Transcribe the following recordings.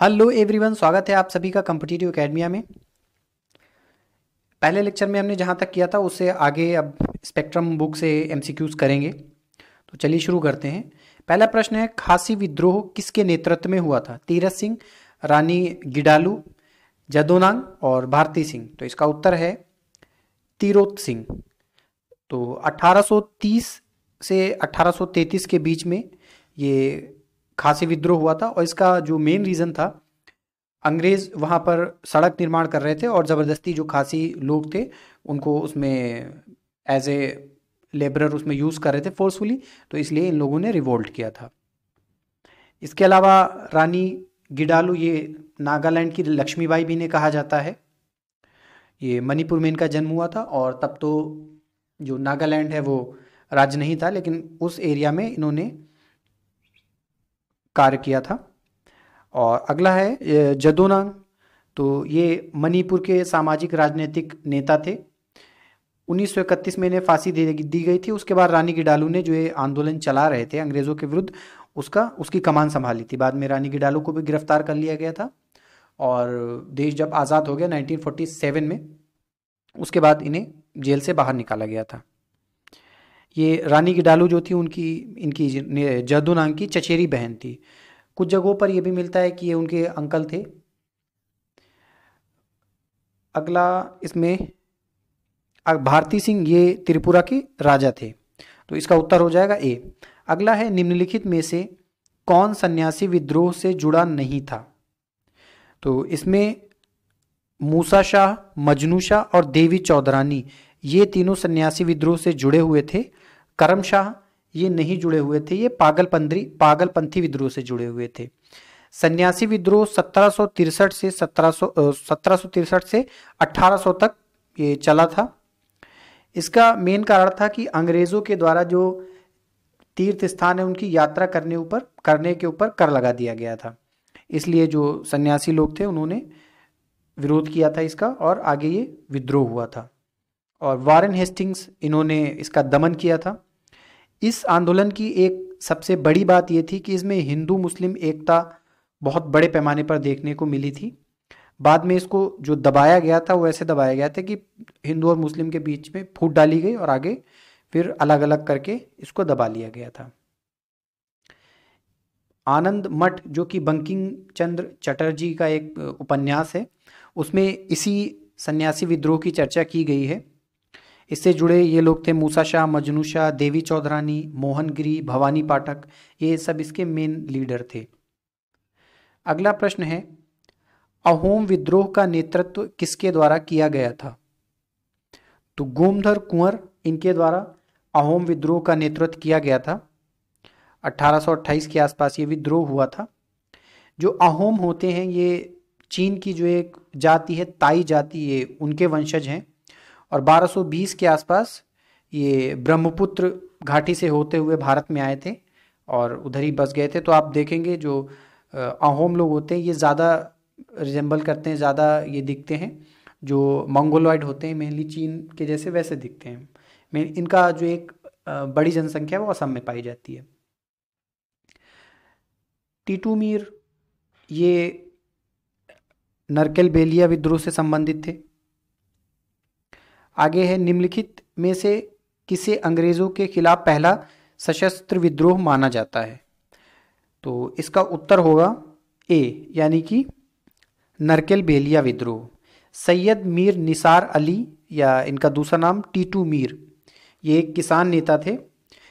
hello everyone स्वागत है आप सभी का कम्पिटिटिव अकेडमिया में पहले लेक्चर में हमने जहाँ तक किया था उससे आगे अब स्पेक्ट्रम बुक से एमसीक्यूज करेंगे तो चलिए शुरू करते हैं पहला प्रश्न है खासी विद्रोह किसके नेतृत्व में हुआ था तीरथ सिंह रानी गिडालू जदोनांग और भारती सिंह तो इसका उत्तर है तीरोत सिंह तो अठारह से अठारह के बीच में ये खासी विद्रोह हुआ था और इसका जो मेन रीज़न था अंग्रेज़ वहाँ पर सड़क निर्माण कर रहे थे और ज़बरदस्ती जो खासी लोग थे उनको उसमें एज ए लेबरर उसमें यूज़ कर रहे थे फोर्सफुली तो इसलिए इन लोगों ने रिवोल्ट किया था इसके अलावा रानी गिडालू ये नागालैंड की लक्ष्मीबाई भी ने कहा जाता है ये मणिपुर में इनका जन्म हुआ था और तब तो जो नागालैंड है वो राज्य नहीं था लेकिन उस एरिया में इन्होंने कार्य किया था और अगला है जदोनांग तो ये मणिपुर के सामाजिक राजनीतिक नेता थे 1931 में इन्हें फांसी दी गई थी उसके बाद रानी गिडालू ने जो ये आंदोलन चला रहे थे अंग्रेज़ों के विरुद्ध उसका उसकी कमान संभाली थी बाद में रानी गिडालू को भी गिरफ्तार कर लिया गया था और देश जब आज़ाद हो गया 1947 में उसके बाद इन्हें जेल से बाहर निकाला गया था ये रानी की डालू जो थी उनकी इनकी जदू नाम की चचेरी बहन थी कुछ जगहों पर यह भी मिलता है कि ये उनके अंकल थे अगला इसमें भारती सिंह ये त्रिपुरा के राजा थे तो इसका उत्तर हो जाएगा ए अगला है निम्नलिखित में से कौन सन्यासी विद्रोह से जुड़ा नहीं था तो इसमें मूसा शाह मजनू शाह और देवी चौधरानी ये तीनों सन्यासी विद्रोह से जुड़े हुए थे करम शाह ये नहीं जुड़े हुए थे ये पागलपंथी पागलपंथी विद्रोह से जुड़े हुए थे सन्यासी विद्रोह सत्रह से सत्रह सत्रह से 1800 तक ये चला था इसका मेन कारण था कि अंग्रेज़ों के द्वारा जो तीर्थ स्थान है उनकी यात्रा करने ऊपर करने के ऊपर कर लगा दिया गया था इसलिए जो सन्यासी लोग थे उन्होंने विरोध किया था इसका और आगे ये विद्रोह हुआ था और वारेन हेस्टिंग्स इन्होंने इसका दमन किया था इस आंदोलन की एक सबसे बड़ी बात यह थी कि इसमें हिंदू मुस्लिम एकता बहुत बड़े पैमाने पर देखने को मिली थी बाद में इसको जो दबाया गया था वो ऐसे दबाया गया था कि हिंदू और मुस्लिम के बीच में फूट डाली गई और आगे फिर अलग अलग करके इसको दबा लिया गया था आनंद मठ जो कि बंकिम चंद्र चटर्जी का एक उपन्यास है उसमें इसी सन्यासी विद्रोह की चर्चा की गई है इससे जुड़े ये लोग थे मूसा शाह मजनू शाह देवी चौधरानी मोहन गिरी भवानी पाठक ये सब इसके मेन लीडर थे अगला प्रश्न है अहोम विद्रोह का नेतृत्व किसके द्वारा किया गया था तो गोमधर कुंवर इनके द्वारा अहोम विद्रोह का नेतृत्व किया गया था 1828 के आसपास ये विद्रोह हुआ था जो अहोम होते हैं ये चीन की जो एक जाति है ताई जाति ये उनके वंशज हैं और 1220 के आसपास ये ब्रह्मपुत्र घाटी से होते हुए भारत में आए थे और उधर ही बस गए थे तो आप देखेंगे जो अहोम लोग होते हैं ये ज़्यादा रिजेंबल करते हैं ज़्यादा ये दिखते हैं जो मंगोलॉइड होते हैं मेनली चीन के जैसे वैसे दिखते हैं मेन इनका जो एक बड़ी जनसंख्या है वो असम में पाई जाती है टीटू मीर ये नरकेल बेलिया विद्रोह से संबंधित थे आगे है निम्नलिखित में से किसे अंग्रेज़ों के खिलाफ पहला सशस्त्र विद्रोह माना जाता है तो इसका उत्तर होगा ए यानी कि नरकेल बेलिया विद्रोह सैयद मीर निसार अली या इनका दूसरा नाम टीटू मीर ये एक किसान नेता थे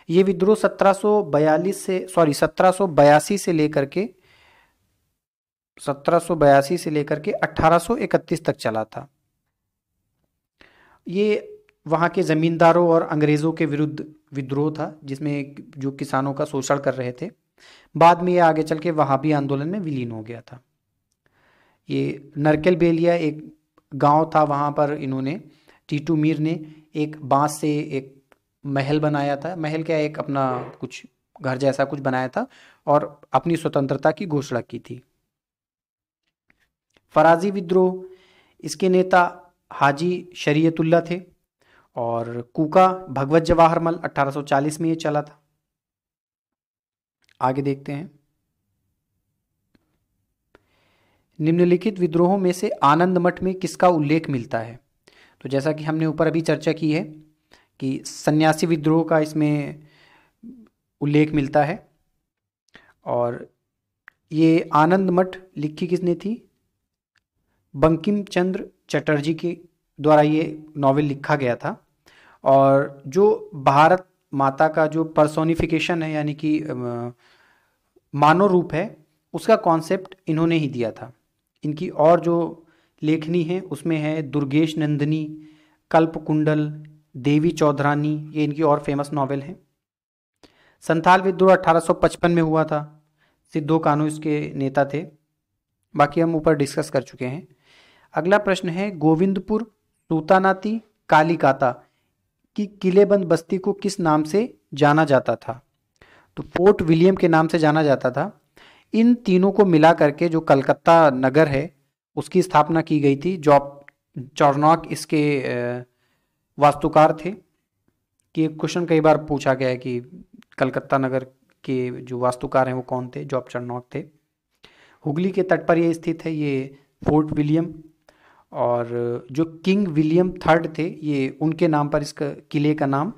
ये विद्रोह 1742 से सॉरी 1782 से लेकर के 1782 से लेकर के 1831 तक चला था ये वहाँ के ज़मींदारों और अंग्रेज़ों के विरुद्ध विद्रोह था जिसमें जो किसानों का शोषण कर रहे थे बाद में ये आगे चल के वहाँ भी आंदोलन में विलीन हो गया था ये नरकेल बेलिया एक गांव था वहाँ पर इन्होंने टीटू मीर ने एक बांस से एक महल बनाया था महल क्या एक अपना कुछ घर जैसा कुछ बनाया था और अपनी स्वतंत्रता की घोषणा की थी फराजी विद्रोह इसके नेता हाजी शरीयतुल्ला थे और कूका भगवत जवाहर मल 1840 में ये चला था आगे देखते हैं निम्नलिखित विद्रोहों में से आनंद मठ में किसका उल्लेख मिलता है तो जैसा कि हमने ऊपर अभी चर्चा की है कि सन्यासी विद्रोह का इसमें उल्लेख मिलता है और ये आनंद मठ लिखी किसने थी बंकिम चंद्र चटर्जी के द्वारा ये नावल लिखा गया था और जो भारत माता का जो पर्सोनिफिकेशन है यानी कि मानव रूप है उसका कॉन्सेप्ट इन्होंने ही दिया था इनकी और जो लेखनी है उसमें है दुर्गेश नंदिनी कल्प कुंडल देवी चौधरानी ये इनकी और फेमस नावल हैं संथाल विद्रोह 1855 में हुआ था सिद्धो कानू इसके नेता थे बाकी हम ऊपर डिस्कस कर चुके हैं अगला प्रश्न है गोविंदपुर सूतानाती कालिकाता की किलेबंद बस्ती को किस नाम से जाना जाता था तो फोर्ट विलियम के नाम से जाना जाता था इन तीनों को मिला करके जो कलकत्ता नगर है उसकी स्थापना की गई थी जॉब चौर्नॉक इसके वास्तुकार थे कि क्वेश्चन कई बार पूछा गया है कि कलकत्ता नगर के जो वास्तुकार हैं वो कौन थे जॉब चर्नौक थे हुगली के तट पर ये स्थित है ये फोर्ट विलियम और जो किंग विलियम थर्ड थे ये उनके नाम पर इस किले का नाम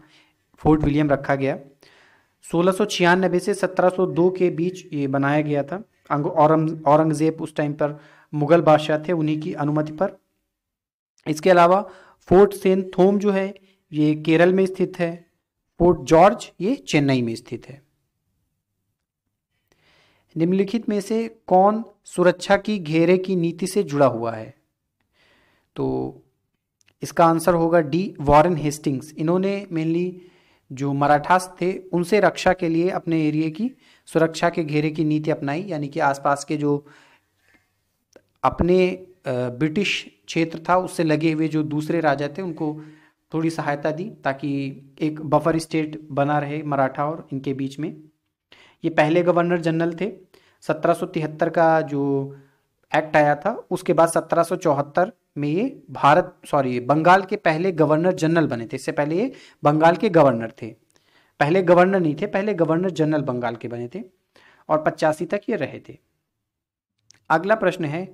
फोर्ट विलियम रखा गया सोलह से 1702 के बीच ये बनाया गया था अंग औरंगज़ेब उस टाइम पर मुग़ल बादशाह थे उन्हीं की अनुमति पर इसके अलावा फोर्ट सेंट थोम जो है ये केरल में स्थित है फोर्ट जॉर्ज ये चेन्नई में स्थित है निम्नलिखित में से कौन सुरक्षा की घेरे की नीति से जुड़ा हुआ है तो इसका आंसर होगा डी वॉरेन हेस्टिंग्स इन्होंने मेनली जो मराठास थे उनसे रक्षा के लिए अपने एरिए की सुरक्षा के घेरे की नीति अपनाई यानी कि आसपास के जो अपने ब्रिटिश क्षेत्र था उससे लगे हुए जो दूसरे राजा थे उनको थोड़ी सहायता दी ताकि एक बफर स्टेट बना रहे मराठा और इनके बीच में ये पहले गवर्नर जनरल थे सत्रह का जो एक्ट आया था उसके बाद सत्रह में ये भारत सॉरी बंगाल के पहले गवर्नर जनरल बने थे इससे पहले ये बंगाल के गवर्नर थे पहले गवर्नर नहीं थे पहले गवर्नर जनरल बंगाल के बने थे और पचासी तक ये रहे थे अगला प्रश्न है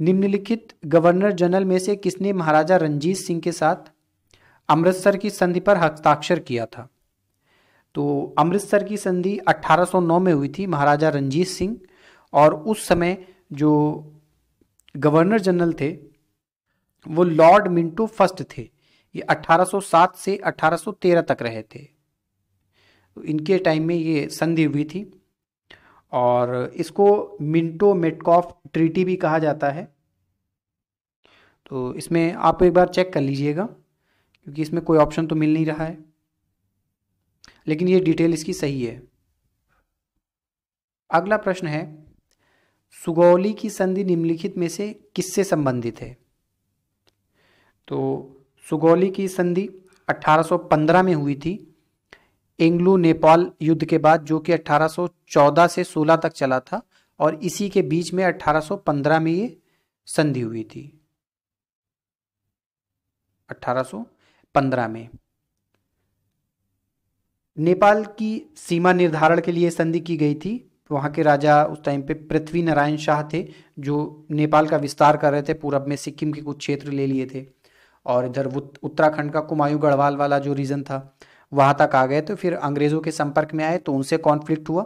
निम्नलिखित गवर्नर जनरल में से किसने महाराजा रंजीत सिंह के साथ अमृतसर की संधि पर हस्ताक्षर किया था तो अमृतसर की संधि 1809 में हुई थी महाराजा रंजीत सिंह और उस समय जो गवर्नर जनरल थे वो लॉर्ड मिंटो फर्स्ट थे ये 1807 से 1813 तक रहे थे इनके टाइम में ये संधि हुई थी और इसको मिंटो मेटकॉफ ट्रीटी भी कहा जाता है तो इसमें आप एक बार चेक कर लीजिएगा क्योंकि इसमें कोई ऑप्शन तो मिल नहीं रहा है लेकिन ये डिटेल इसकी सही है अगला प्रश्न है सुगौली की संधि निम्नलिखित में से किससे संबंधित है तो सुगौली की संधि 1815 में हुई थी एंग्लो नेपाल युद्ध के बाद जो कि 1814 से 16 तक चला था और इसी के बीच में 1815 में ये संधि हुई थी 1815 में नेपाल की सीमा निर्धारण के लिए संधि की गई थी वहां के राजा उस टाइम पे पृथ्वी नारायण शाह थे जो नेपाल का विस्तार कर रहे थे पूरब में सिक्किम के कुछ क्षेत्र ले लिए थे और इधर उत्तराखंड का कुमायूं गढ़वाल वाला जो रीजन था वहाँ तक आ गए तो फिर अंग्रेज़ों के संपर्क में आए तो उनसे कॉन्फ्लिक्ट हुआ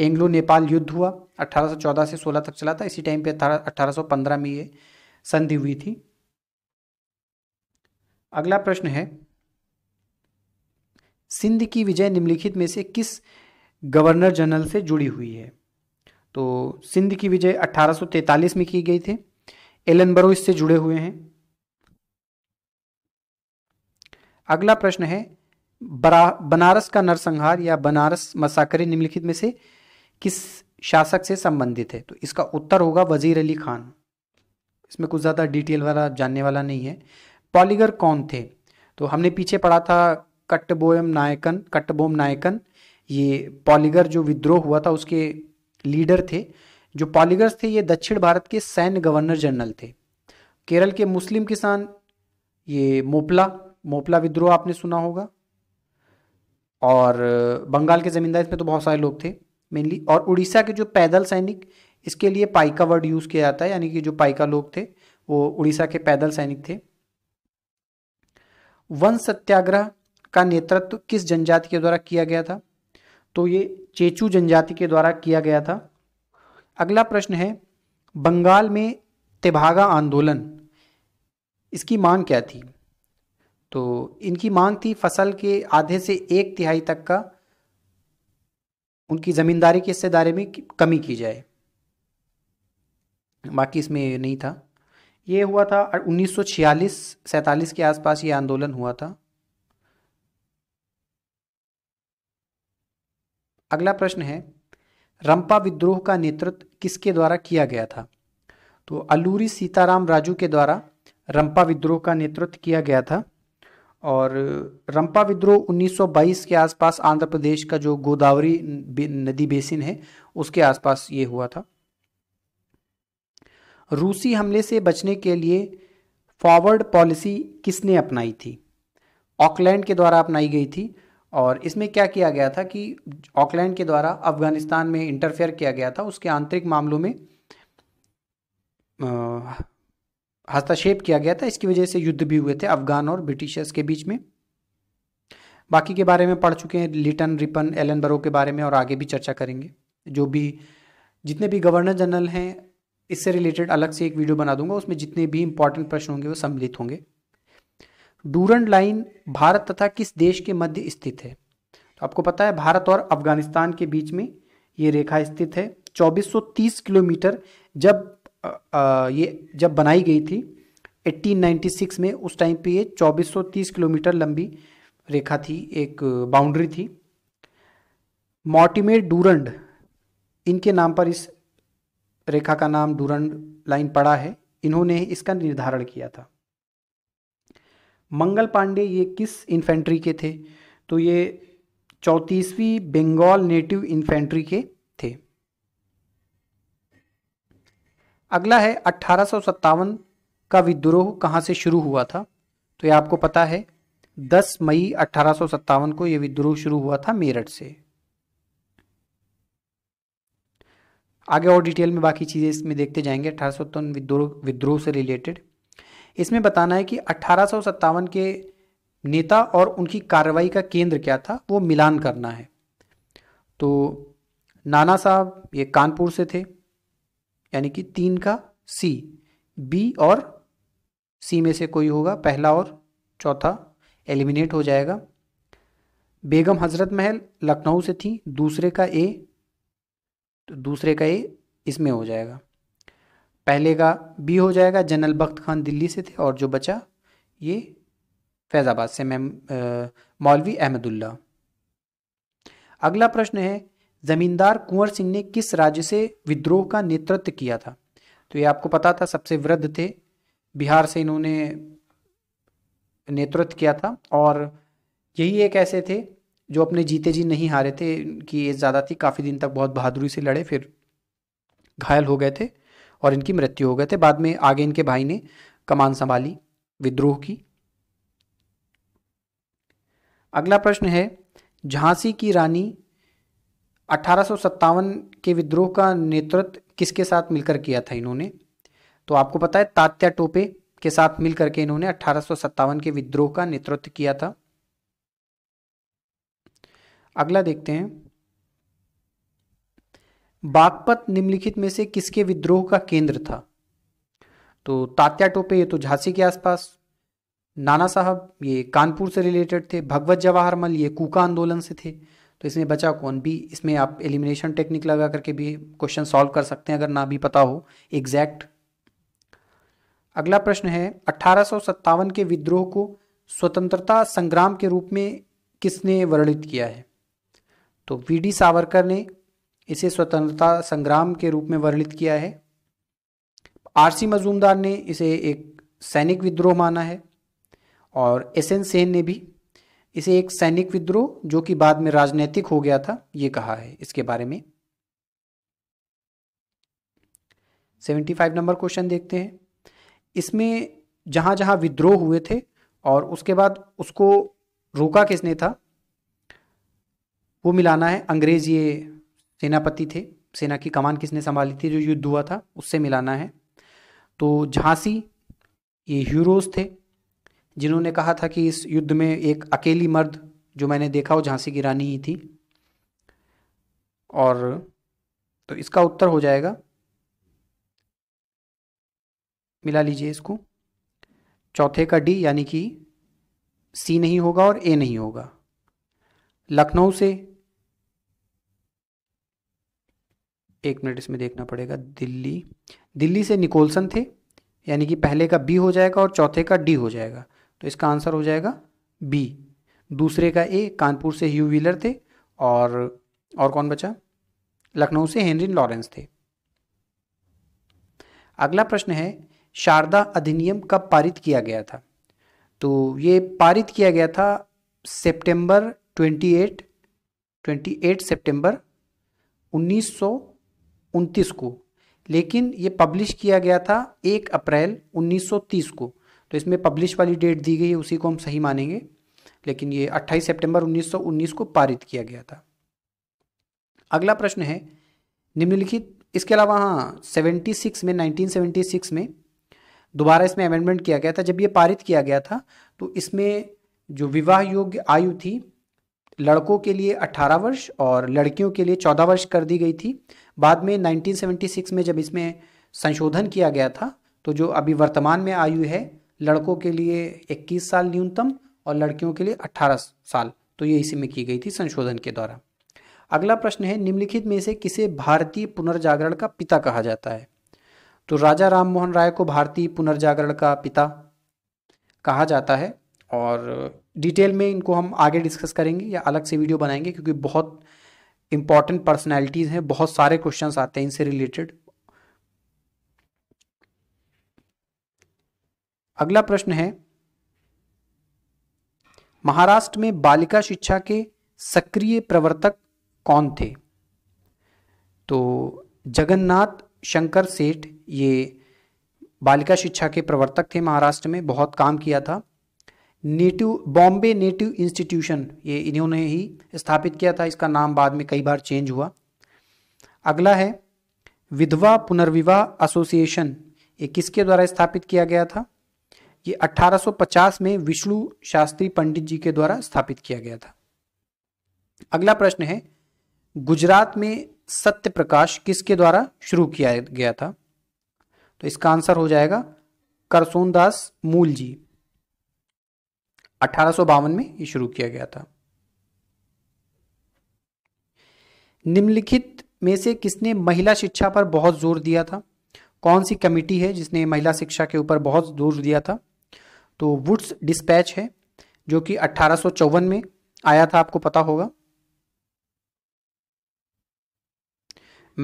एंग्लो नेपाल युद्ध हुआ 1814 से 16 तक चला था इसी टाइम पे 1815 में ये संधि हुई थी अगला प्रश्न है सिंध की विजय निम्नलिखित में से किस गवर्नर जनरल से जुड़ी हुई है तो सिंध की विजय 1843 में की गई थी एलन बरो इससे जुड़े हुए हैं अगला प्रश्न है बनारस का नरसंहार या बनारस मसाकरी निम्नलिखित में से किस शासक से संबंधित है तो इसका उत्तर होगा वजीर अली खान इसमें कुछ ज़्यादा डिटेल वाला जानने वाला नहीं है पॉलीगर कौन थे तो हमने पीछे पढ़ा था कट्टोयम नायकन कट्टोम नायकन ये पॉलीगर जो विद्रोह हुआ था उसके लीडर थे जो पॉलीगर्स थे ये दक्षिण भारत के सैन्य गवर्नर जनरल थे केरल के मुस्लिम किसान ये मोपला मोपला विद्रोह आपने सुना होगा और बंगाल के जमींदार इसमें तो बहुत सारे लोग थे मेनली और उड़ीसा के जो पैदल सैनिक इसके लिए पाइका वर्ड यूज़ किया जाता है यानी कि जो पाइका लोग थे वो उड़ीसा के पैदल सैनिक थे वन सत्याग्रह का नेतृत्व किस जनजाति के द्वारा किया गया था तो ये चेचू जनजाति के द्वारा किया गया था अगला प्रश्न है बंगाल में तेभागा आंदोलन इसकी मांग क्या थी तो इनकी मांग थी फसल के आधे से एक तिहाई तक का उनकी ज़मींदारी के हिस्सेदारे में कमी की जाए बाकी इसमें नहीं था ये हुआ था 1946 सौ के आसपास ये आंदोलन हुआ था अगला प्रश्न है रंपा विद्रोह का नेतृत्व किसके द्वारा किया गया था तो अल्लूरी सीताराम राजू के द्वारा रंपा विद्रोह का नेतृत्व किया गया था और रंपा विद्रोह 1922 के आसपास आंध्र प्रदेश का जो गोदावरी नदी बेसिन है उसके आसपास ये हुआ था रूसी हमले से बचने के लिए फॉरवर्ड पॉलिसी किसने अपनाई थी ऑकलैंड के द्वारा अपनाई गई थी और इसमें क्या किया गया था कि ऑकलैंड के द्वारा अफगानिस्तान में इंटरफेयर किया गया था उसके आंतरिक मामलों में आ, हस्तक्षेप किया गया था इसकी वजह से युद्ध भी हुए थे अफगान और ब्रिटिशर्स के बीच में बाकी के बारे में पढ़ चुके हैं लिटन रिपन एलन बरो के बारे में और आगे भी चर्चा करेंगे जो भी जितने भी गवर्नर जनरल हैं इससे रिलेटेड अलग से एक वीडियो बना दूंगा उसमें जितने भी इंपॉर्टेंट प्रश्न होंगे वो सम्मिलित होंगे डूरंड लाइन भारत तथा किस देश के मध्य स्थित है तो आपको पता है भारत और अफगानिस्तान के बीच में ये रेखा स्थित है 2430 किलोमीटर जब ये जब बनाई गई थी 1896 में उस टाइम पे ये 2430 किलोमीटर लंबी रेखा थी एक बाउंड्री थी मॉटिमेर डूरंड इनके नाम पर इस रेखा का नाम डूरंड लाइन पड़ा है इन्होंने इसका निर्धारण किया था मंगल पांडे ये किस इन्फेंट्री के थे तो ये चौंतीसवीं बंगाल नेटिव इन्फेंट्री के थे अगला है अट्ठारह का विद्रोह कहाँ से शुरू हुआ था तो ये आपको पता है 10 मई अट्ठारह को यह विद्रोह शुरू हुआ था मेरठ से आगे और डिटेल में बाकी चीज़ें इसमें देखते जाएंगे अठारह विद्रोह विद्रोह से रिलेटेड इसमें बताना है कि अट्ठारह के नेता और उनकी कार्रवाई का केंद्र क्या था वो मिलान करना है तो नाना साहब ये कानपुर से थे यानी कि तीन का सी बी और सी में से कोई होगा पहला और चौथा एलिमिनेट हो जाएगा बेगम हजरत महल लखनऊ से थी दूसरे का ए तो दूसरे का ए इसमें हो जाएगा पहले का बी हो जाएगा जनरल बख्त खान दिल्ली से थे और जो बचा ये फैज़ाबाद से मैम मौलवी अहमदुल्ला अगला प्रश्न है जमींदार कुंवर सिंह ने किस राज्य से विद्रोह का नेतृत्व किया था तो ये आपको पता था सबसे वृद्ध थे बिहार से इन्होंने नेतृत्व किया था और यही एक ऐसे थे जो अपने जीते जी नहीं हारे थे इनकी एज ज़्यादा थी काफ़ी दिन तक बहुत बहादुरी से लड़े फिर घायल हो गए थे और इनकी मृत्यु हो गए थे बाद में आगे इनके भाई ने कमान संभाली विद्रोह की अगला प्रश्न है झांसी की रानी अठारह के विद्रोह का नेतृत्व किसके साथ मिलकर किया था इन्होंने तो आपको पता है तात्या टोपे के साथ मिलकर के इन्होंने अठारह के विद्रोह का नेतृत्व किया था अगला देखते हैं बागपत निम्नलिखित में से किसके विद्रोह का केंद्र था तो तात्या टोपे ये तो झांसी के आसपास नाना साहब ये कानपुर से रिलेटेड थे भगवत जवाहर मल ये कूका आंदोलन से थे तो इसमें बचा कौन भी इसमें आप एलिमिनेशन टेक्निक लगा करके भी क्वेश्चन सॉल्व कर सकते हैं अगर ना भी पता हो एग्जैक्ट अगला प्रश्न है अठारह के विद्रोह को स्वतंत्रता संग्राम के रूप में किसने वर्णित किया है तो वी डी सावरकर ने इसे स्वतंत्रता संग्राम के रूप में वर्णित किया है आरसी मजूमदार ने इसे एक सैनिक विद्रोह माना है और एस एन सेन ने भी इसे एक सैनिक विद्रोह जो कि बाद में राजनैतिक हो गया था ये कहा है इसके बारे में सेवेंटी फाइव नंबर क्वेश्चन देखते हैं इसमें जहां जहां विद्रोह हुए थे और उसके बाद उसको रोका किसने था वो मिलाना है अंग्रेज ये सेनापति थे सेना की कमान किसने संभाली थी जो युद्ध हुआ था उससे मिलाना है तो झांसी ये ह्यूरोज थे जिन्होंने कहा था कि इस युद्ध में एक अकेली मर्द जो मैंने देखा वो झांसी की रानी ही थी और तो इसका उत्तर हो जाएगा मिला लीजिए इसको चौथे का डी यानी कि सी नहीं होगा और ए नहीं होगा लखनऊ से एक मिनट इसमें देखना पड़ेगा दिल्ली दिल्ली से निकोलसन थे यानी कि पहले का बी हो जाएगा और चौथे का डी हो जाएगा तो इसका आंसर हो जाएगा बी दूसरे का ए कानपुर से ह्यू व्हीलर थे और और कौन बचा लखनऊ से हेनरी लॉरेंस थे अगला प्रश्न है शारदा अधिनियम कब पारित किया गया था तो ये पारित किया गया था सितंबर 28 28 सितंबर उन्नीस को लेकिन ये पब्लिश किया गया था 1 अप्रैल 1930 को तो इसमें पब्लिश वाली डेट दी गई है उसी को हम सही मानेंगे लेकिन ये 28 सितंबर 1919 को पारित किया गया था अगला प्रश्न है निम्नलिखित इसके अलावा हाँ सेवेंटी सिक्स में नाइनटीन सेवेंटी सिक्स में दोबारा इसमें अमेंडमेंट किया गया था जब ये पारित किया गया था तो इसमें जो विवाह योग्य आयु थी लड़कों के लिए 18 वर्ष और लड़कियों के लिए 14 वर्ष कर दी गई थी बाद में 1976 में जब इसमें संशोधन किया गया था तो जो अभी वर्तमान में आयु है लड़कों के लिए 21 साल न्यूनतम और लड़कियों के लिए 18 साल तो ये इसी में की गई थी संशोधन के द्वारा अगला प्रश्न है निम्नलिखित में से किसे भारतीय पुनर्जागरण का पिता कहा जाता है तो राजा राम मोहन राय को भारतीय पुनर्जागरण का पिता कहा जाता है और डिटेल में इनको हम आगे डिस्कस करेंगे या अलग से वीडियो बनाएंगे क्योंकि बहुत इंपॉर्टेंट पर्सनैलिटीज़ हैं बहुत सारे क्वेश्चंस आते हैं इनसे रिलेटेड अगला प्रश्न है महाराष्ट्र में बालिका शिक्षा के सक्रिय प्रवर्तक कौन थे तो जगन्नाथ शंकर सेठ ये बालिका शिक्षा के प्रवर्तक थे महाराष्ट्र में बहुत काम किया था नेटिव बॉम्बे नेटिव इंस्टीट्यूशन ये इन्होंने ही स्थापित किया था इसका नाम बाद में कई बार चेंज हुआ अगला है विधवा पुनर्विवाह एसोसिएशन ये किसके द्वारा स्थापित किया गया था ये 1850 में विष्णु शास्त्री पंडित जी के द्वारा स्थापित किया गया था अगला प्रश्न है गुजरात में सत्य प्रकाश किसके द्वारा शुरू किया गया था तो इसका आंसर हो जाएगा करसोनदास मूल जी अठारह में ये शुरू किया गया था निम्नलिखित में से किसने महिला शिक्षा पर बहुत जोर दिया था कौन सी कमेटी है जिसने महिला शिक्षा के ऊपर बहुत जोर दिया था तो वुड्स डिस्पैच है जो कि अट्ठारह में आया था आपको पता होगा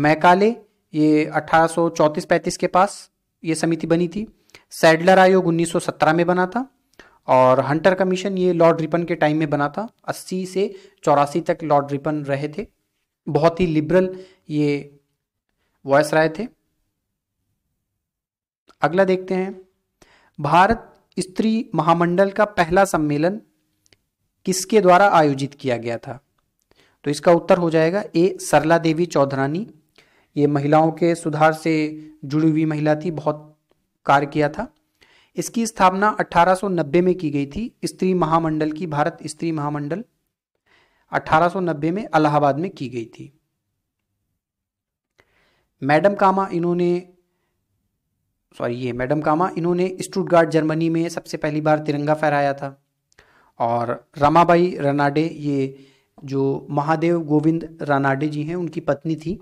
मैकाले ये 1834-35 के पास ये समिति बनी थी सैडलर आयोग 1917 में बना था और हंटर कमीशन ये लॉर्ड रिपन के टाइम में बना था 80 से चौरासी तक लॉर्ड रिपन रहे थे बहुत ही लिबरल ये वॉयस राय थे अगला देखते हैं भारत स्त्री महामंडल का पहला सम्मेलन किसके द्वारा आयोजित किया गया था तो इसका उत्तर हो जाएगा ए सरला देवी चौधरानी ये महिलाओं के सुधार से जुड़ी हुई महिला थी बहुत कार्य किया था इसकी स्थापना 1890 में की गई थी स्त्री महामंडल की भारत स्त्री महामंडल 1890 में अलाहाबाद में की गई थी मैडम कामा इन्होंने सॉरी ये मैडम कामा इन्होंने स्टूटगार्ड जर्मनी में सबसे पहली बार तिरंगा फहराया था और रमाबाई रनाडे ये जो महादेव गोविंद रानाडे जी हैं उनकी पत्नी थी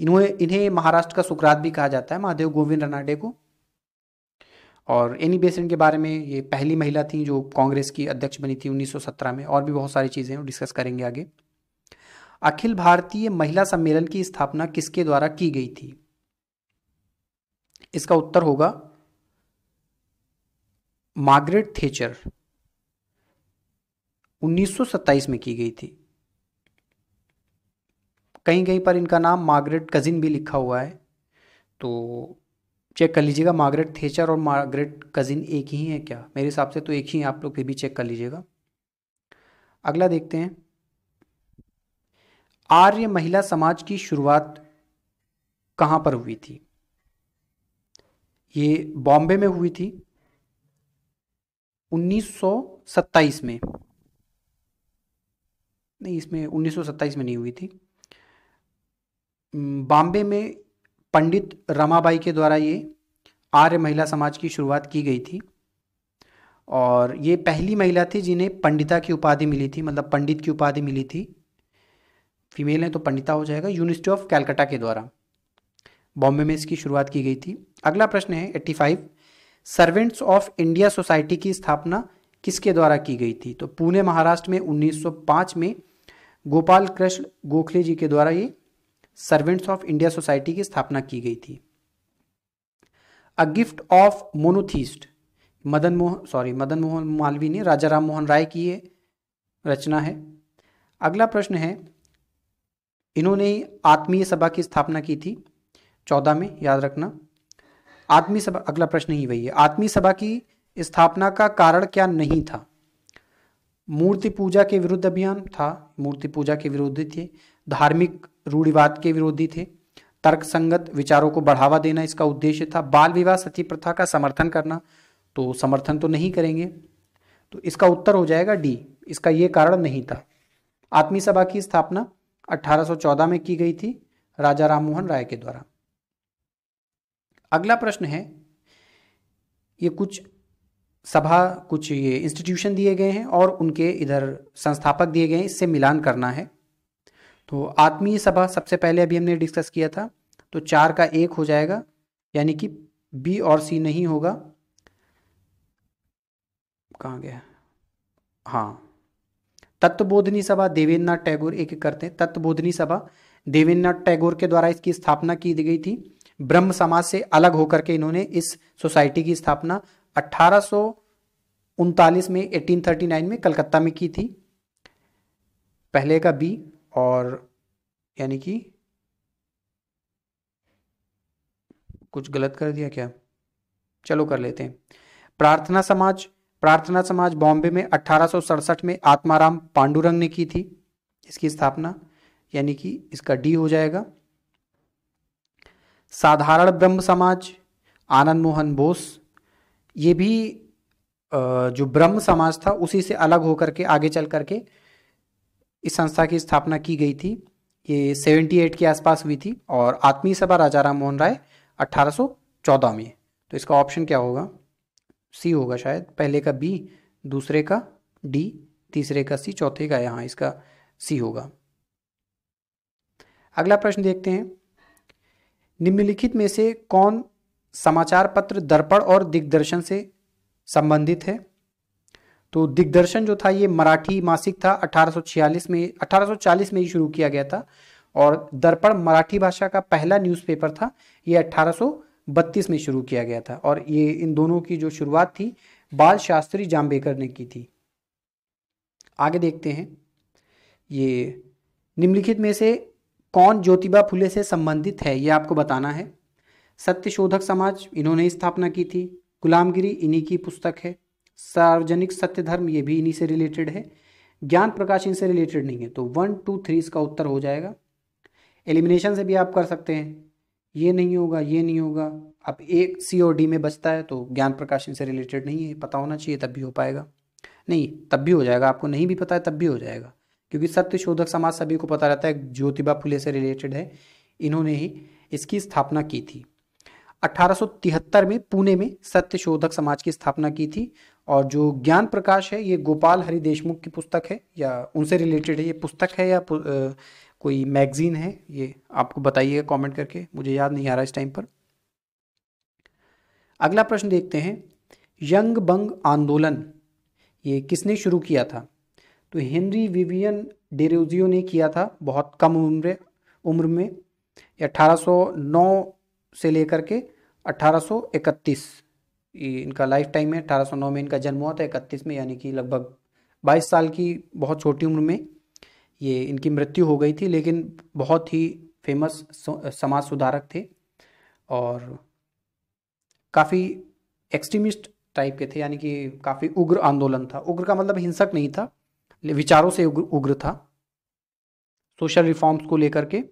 इन्होंने इन्हें महाराष्ट्र का सुकरात भी कहा जाता है महादेव गोविंद रनाडे को और एनी बेसन के बारे में ये पहली महिला थी जो कांग्रेस की अध्यक्ष बनी थी 1917 में और भी बहुत सारी चीज़ें डिस्कस करेंगे आगे अखिल भारतीय महिला सम्मेलन की स्थापना किसके द्वारा की गई थी इसका उत्तर होगा मार्गरेट थेचर 1927 में की गई थी कहीं कहीं पर इनका नाम मार्गरेट कजिन भी लिखा हुआ है तो चेक कर लीजिएगा मार्गरेट थेचर और मार्गरेट कजिन एक ही है क्या मेरे हिसाब से तो एक ही है आप लोग फिर भी चेक कर लीजिएगा अगला देखते हैं आर्य महिला समाज की शुरुआत कहां पर हुई थी ये बॉम्बे में हुई थी 1927 में नहीं इसमें 1927 में नहीं हुई थी बॉम्बे में पंडित रमाबाई के द्वारा ये आर्य महिला समाज की शुरुआत की गई थी और ये पहली महिला थी जिन्हें पंडिता की उपाधि मिली थी मतलब पंडित की उपाधि मिली थी फीमेल है तो पंडिता हो जाएगा यूनिवर्सिटी ऑफ कैलकाटा के द्वारा बॉम्बे में इसकी शुरुआत की गई थी अगला प्रश्न है 85 सर्वेंट्स ऑफ इंडिया सोसाइटी की स्थापना किसके द्वारा की गई थी तो पुणे महाराष्ट्र में 1905 में गोपाल कृष्ण गोखले जी के द्वारा ये सर्वेंट्स ऑफ इंडिया सोसाइटी की स्थापना की गई थी a gift of monotheist Madan Mohan sorry Madan Mohan Malviya ने राजा राम मोहन राय की ये रचना है अगला प्रश्न है इन्होंने आत्मीय सभा की स्थापना की थी चौदह में याद रखना आत्मी सभा अगला प्रश्न ही वही है आत्मी सभा की स्थापना का कारण क्या नहीं था मूर्ति पूजा के विरुद्ध अभियान था मूर्ति पूजा के विरोधी थे धार्मिक रूढ़िवाद के विरोधी थे तर्क संगत विचारों को बढ़ावा देना इसका उद्देश्य था बाल विवाह सती प्रथा का समर्थन करना तो समर्थन तो नहीं करेंगे तो इसका उत्तर हो जाएगा डी इसका ये कारण नहीं था आत्मी सभा की स्थापना 1814 में की गई थी राजा राममोहन राय के द्वारा अगला प्रश्न है ये कुछ सभा कुछ ये इंस्टीट्यूशन दिए गए हैं और उनके इधर संस्थापक दिए गए हैं इससे मिलान करना है तो आत्मीय सभा सबसे पहले अभी हमने डिस्कस किया था तो चार का एक हो जाएगा यानी कि बी और सी नहीं होगा कहाँ गया हाँ तत्वबोधनी सभा देवेंद्र नाथ टैगोर एक एक करते हैं तत्वबोधनी सभा देवेंद्र नाथ टैगोर के द्वारा इसकी स्थापना की गई थी ब्रह्म समाज से अलग होकर के इन्होंने इस सोसाइटी की स्थापना अट्ठारह में 1839 में कलकत्ता में की थी पहले का बी और यानी कि कुछ गलत कर दिया क्या चलो कर लेते हैं प्रार्थना समाज प्रार्थना समाज बॉम्बे में अट्ठारह में आत्माराम पांडुरंग ने की थी इसकी स्थापना यानी कि इसका डी हो जाएगा साधारण ब्रह्म समाज आनंद मोहन बोस ये भी जो ब्रह्म समाज था उसी से अलग होकर के आगे चल करके इस संस्था की स्थापना की गई थी ये 78 के आसपास हुई थी और आत्मीय सभा राजा राम मोहन राय 1814 में तो इसका ऑप्शन क्या होगा सी होगा शायद पहले का बी दूसरे का डी तीसरे का सी चौथे का यहाँ इसका सी होगा अगला प्रश्न देखते हैं निम्नलिखित में से कौन समाचार पत्र दर्पण और दिग्दर्शन से संबंधित है तो दिग्दर्शन जो था ये मराठी मासिक था 1846 में 1840 में ही शुरू किया गया था और दर्पण मराठी भाषा का पहला न्यूज़पेपर था ये 1832 में शुरू किया गया था और ये इन दोनों की जो शुरुआत थी बाल शास्त्री जाम्बेकर ने की थी आगे देखते हैं ये निम्नलिखित में से कौन ज्योतिबा फुले से संबंधित है ये आपको बताना है सत्यशोधक समाज इन्होंने स्थापना की थी गुलामगिरी इन्हीं की पुस्तक है सार्वजनिक सत्य धर्म ये भी इन्हीं से रिलेटेड है ज्ञान प्रकाश इनसे रिलेटेड नहीं है तो वन टू थ्री इसका उत्तर हो जाएगा एलिमिनेशन से भी आप कर सकते हैं ये नहीं होगा ये नहीं होगा अब एक सी और डी में बचता है तो ज्ञान प्रकाश इनसे रिलेटेड नहीं है पता होना चाहिए तब भी हो पाएगा नहीं तब भी हो जाएगा आपको नहीं भी पता है तब भी हो जाएगा क्योंकि सत्य शोधक समाज सभी को पता रहता है ज्योतिबा फुले से रिलेटेड है इन्होंने ही इसकी स्थापना की थी 1873 में पुणे में सत्य शोधक समाज की स्थापना की थी और जो ज्ञान प्रकाश है ये गोपाल हरि देशमुख की पुस्तक है या उनसे रिलेटेड है ये पुस्तक है या पु, आ, कोई मैगजीन है ये आपको बताइएगा कमेंट करके मुझे याद नहीं आ रहा इस टाइम पर अगला प्रश्न देखते हैं यंग बंग आंदोलन ये किसने शुरू किया था तो हेनरी विवियन डेरोजियो ने किया था बहुत कम उम्र उम्र में 1809 से लेकर के 1831 इनका लाइफ टाइम है 1809 में इनका जन्म हुआ था 31 में यानी कि लगभग 22 साल की बहुत छोटी उम्र में ये इनकी मृत्यु हो गई थी लेकिन बहुत ही फेमस समाज सुधारक थे और काफ़ी एक्सट्रीमिस्ट टाइप के थे यानी कि काफ़ी उग्र आंदोलन था उग्र का मतलब हिंसक नहीं था विचारों से उग्र, था सोशल रिफॉर्म्स को लेकर के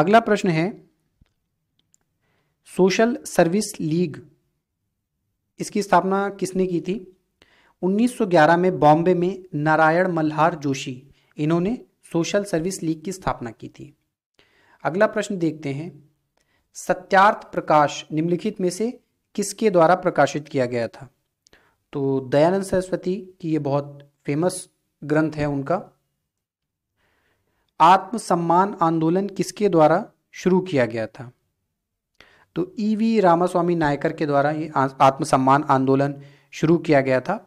अगला प्रश्न है सोशल सर्विस लीग इसकी स्थापना किसने की थी 1911 में बॉम्बे में नारायण मल्हार जोशी इन्होंने सोशल सर्विस लीग की स्थापना की थी अगला प्रश्न देखते हैं सत्यार्थ प्रकाश निम्नलिखित में से किसके द्वारा प्रकाशित किया गया था तो दयानंद सरस्वती की ये बहुत फेमस ग्रंथ है उनका आत्मसम्मान आंदोलन किसके द्वारा शुरू किया गया था तो E e V Ramaswamy Naicker के द्वारा ये आत्मसम्मान आंदोलन शुरू किया गया था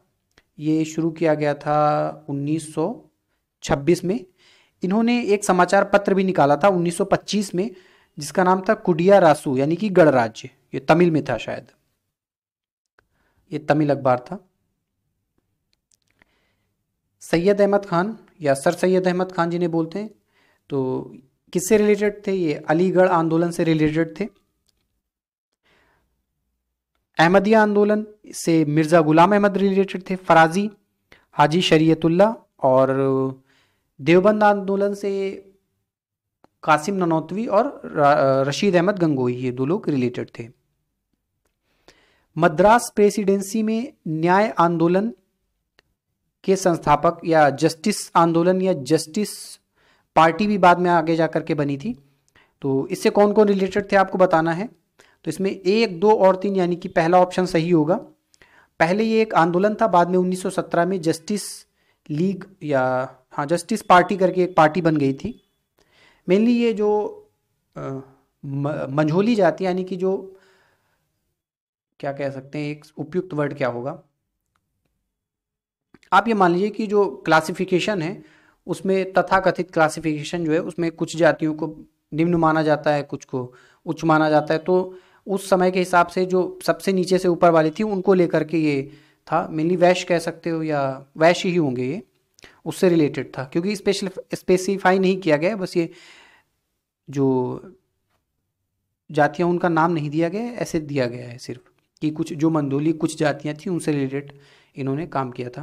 ये शुरू किया गया था 1926 में इन्होंने एक समाचार पत्र भी निकाला था 1925 में जिसका नाम था कुडिया रासू यानी कि गणराज्य ये तमिल में था शायद ये तमिल अखबार था सैयद अहमद खान या सर सैयद अहमद खान जी ने बोलते हैं तो किससे रिलेटेड थे ये अलीगढ़ आंदोलन से रिलेटेड थे अहमदिया आंदोलन से मिर्ज़ा गुलाम अहमद रिलेटेड थे फराजी हाजी शरीयतुल्ला और देवबंद आंदोलन से कासिम ननौतवी और रशीद अहमद गंगोई ये दो लोग रिलेटेड थे मद्रास प्रेसिडेंसी में न्याय आंदोलन के संस्थापक या जस्टिस आंदोलन या जस्टिस पार्टी भी बाद में आगे जा करके बनी थी तो इससे कौन कौन रिलेटेड थे आपको बताना है तो इसमें एक दो और तीन यानी कि पहला ऑप्शन सही होगा पहले ये एक आंदोलन था बाद में 1917 में जस्टिस लीग या हाँ जस्टिस पार्टी करके एक पार्टी बन गई थी मेनली ये जो मंझोली जाति यानी कि जो क्या कह सकते हैं एक उपयुक्त वर्ड क्या होगा आप ये मान लीजिए कि जो क्लासिफिकेशन है उसमें तथाकथित क्लासिफिकेशन जो है उसमें कुछ जातियों को निम्न माना जाता है कुछ को उच्च माना जाता है तो उस समय के हिसाब से जो सबसे नीचे से ऊपर वाली थी उनको लेकर के ये था मेनली वैश कह सकते हो या वैश्य ही होंगे ये उससे रिलेटेड था क्योंकि स्पेशल स्पेसिफाई नहीं किया गया बस ये जो जातियाँ उनका नाम नहीं दिया गया ऐसे दिया गया है सिर्फ कि कुछ जो मंदोली कुछ जातियां थी उनसे रिलेटेड इन्होंने काम किया था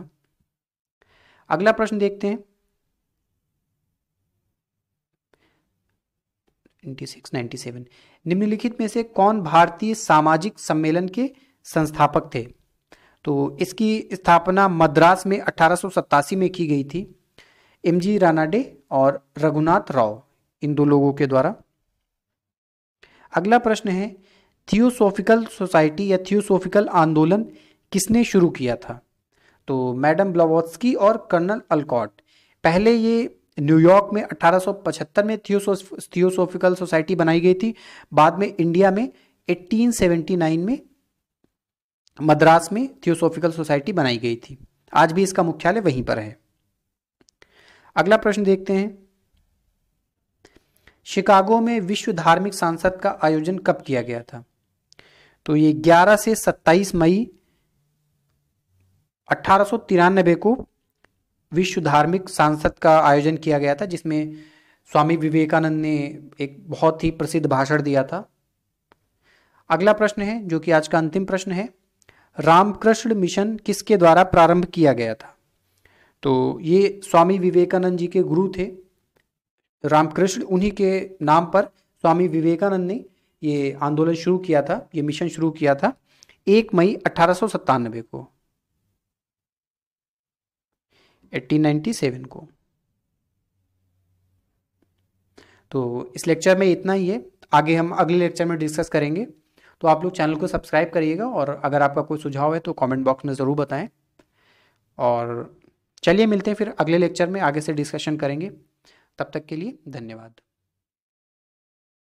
अगला प्रश्न देखते हैं 96, निम्नलिखित में से कौन भारतीय सामाजिक सम्मेलन के संस्थापक थे तो इसकी स्थापना मद्रास में अठारह में की गई थी एम जी रानाडे और रघुनाथ राव इन दो लोगों के द्वारा अगला प्रश्न है थियोसोफिकल सोसाइटी या थियोसोफिकल आंदोलन किसने शुरू किया था तो मैडम ब्लावोत्स्की और कर्नल अलकॉट पहले ये न्यूयॉर्क में 1875 में थियोसोफिकल सोसाइटी बनाई गई थी बाद में इंडिया में 1879 में मद्रास में थियोसोफिकल सोसाइटी बनाई गई थी आज भी इसका मुख्यालय वहीं पर है अगला प्रश्न देखते हैं शिकागो में विश्व धार्मिक सांसद का आयोजन कब किया गया था तो ये 11 से 27 मई अठारह को विश्व धार्मिक सांसद का आयोजन किया गया था जिसमें स्वामी विवेकानंद ने एक बहुत ही प्रसिद्ध भाषण दिया था अगला प्रश्न है जो कि आज का अंतिम प्रश्न है रामकृष्ण मिशन किसके द्वारा प्रारंभ किया गया था तो ये स्वामी विवेकानंद जी के गुरु थे रामकृष्ण उन्हीं के नाम पर स्वामी विवेकानंद ने ये आंदोलन शुरू किया था ये मिशन शुरू किया था एक मई अट्ठारह को 1897 को तो इस लेक्चर में इतना ही है आगे हम अगले लेक्चर में डिस्कस करेंगे तो आप लोग चैनल को सब्सक्राइब करिएगा और अगर आपका कोई सुझाव है तो कमेंट बॉक्स में ज़रूर बताएं और चलिए मिलते हैं फिर अगले लेक्चर में आगे से डिस्कशन करेंगे तब तक के लिए धन्यवाद